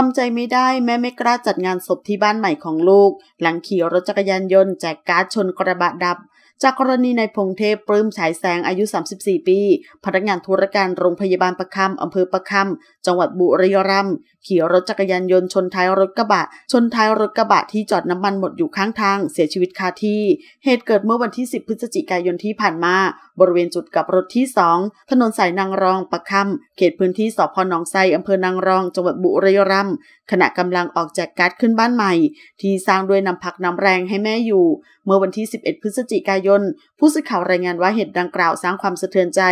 ทำใจไม่ได้แม่ไม่กล้าจัดงานศพที่บ้านใหม่ของลูก หลังขี่รถจักรยานยนต์แจกการ์ดชนกระบะดับจากกรณีนายพงเทพปลื้มฉายแสงอายุ 34 ปี พนักงานธุรการโรงพยาบาลประคำอำเภอประคำจังหวัดบุรีรัมย์ขี่รถจักรยานยนต์ชนท้ายรถกระบะ ชนท้ายรถกระบะที่จอดน้ำมันหมดอยู่ข้างทางเสียชีวิตคาที่ เหตุเกิดเมื่อวันที่ 10 พฤศจิกายนที่ผ่านมา บริเวณจุดกับรถที่ 2 ถนนสายนางรองประคำเขตพื้นที่สพหนองไทรอำเภอนางรอง จังหวัดบุรีรัมย์ขณะกำลังออกจากการ์ดขึ้นบ้านใหม่ ที่สร้างด้วยน้ำพักน้ำแรงให้แม่อยู่ เมื่อวันที่ 11 พฤศจิกายนายนผู้สื่อข่าวรายงานว่าเหตุดังกล่าวสร้างความสะเทือนใจ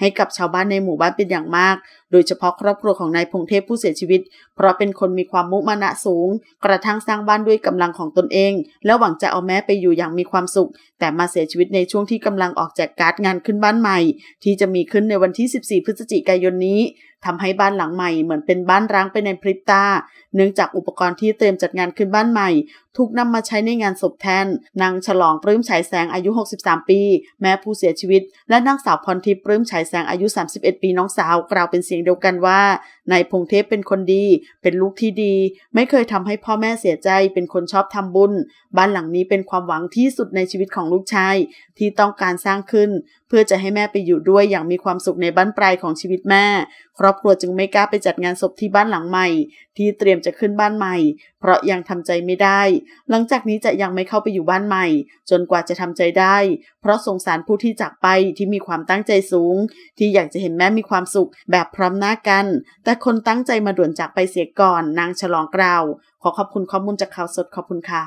ให้กับชาวบ้านในหมู่บ้านเป็นอย่างมาก โดยเฉพาะครอบครัวของนายพงเทพผู้เสียชีวิต เพราะเป็นคนมีความมุมานะสูง กระทั่งสร้างบ้านด้วยกำลังของตนเอง แล้วหวังจะเอาแม่ไปอยู่อย่างมีความสุข แต่มาเสียชีวิตในช่วงที่กำลังออกแจกการ์ดงานขึ้นบ้านใหม่ ที่จะมีขึ้นในวันที่ 14 พฤศจิกายนนี้ทำให้บ้านหลังใหม่เหมือนเป็นบ้านร้างไปในพริบตา เนื่องจากอุปกรณ์ที่เตรียมจัดงานขึ้นบ้านใหม่ถูกนำมาใช้ในงานศพแทน นางฉลองปลื้มฉายแสงอายุ 63 ปี แม่ผู้เสียชีวิต และนางสาวพรทิพย์ปลื้มฉายแสงอายุ 31 ปีน้องสาวกล่าวเป็นเสียงเดียวกันว่านายพงเทพเป็นคนดี เป็นลูกที่ดี ไม่เคยทำให้พ่อแม่เสียใจ เป็นคนชอบทำบุญ บ้านหลังนี้เป็นความหวังที่สุดในชีวิตของลูกชายที่ต้องการสร้างขึ้น เพื่อจะให้แม่ไปอยู่ด้วยอย่างมีความสุขในบ้านปลายของชีวิตแม่ครอบครัวจึงไม่กล้าไปจัดงานศพที่บ้านหลังใหม่ ที่เตรียมจะขึ้นบ้านใหม่ เพราะยังทำใจไม่ได้ หลังจากนี้จะยังไม่เข้าไปอยู่บ้านใหม่ จนกว่าจะทำใจได้ เพราะสงสารผู้ที่จากไปที่มีความตั้งใจสูง ที่อยากจะเห็นแม่มีความสุข แบบพร้อมหน้ากันแต่คนตั้งใจมาด่วนจากไปเสียก่อน นางฉลองกล่าวขอขอบคุณข้อมูลจากข่าวสด ขอบคุณค่ะ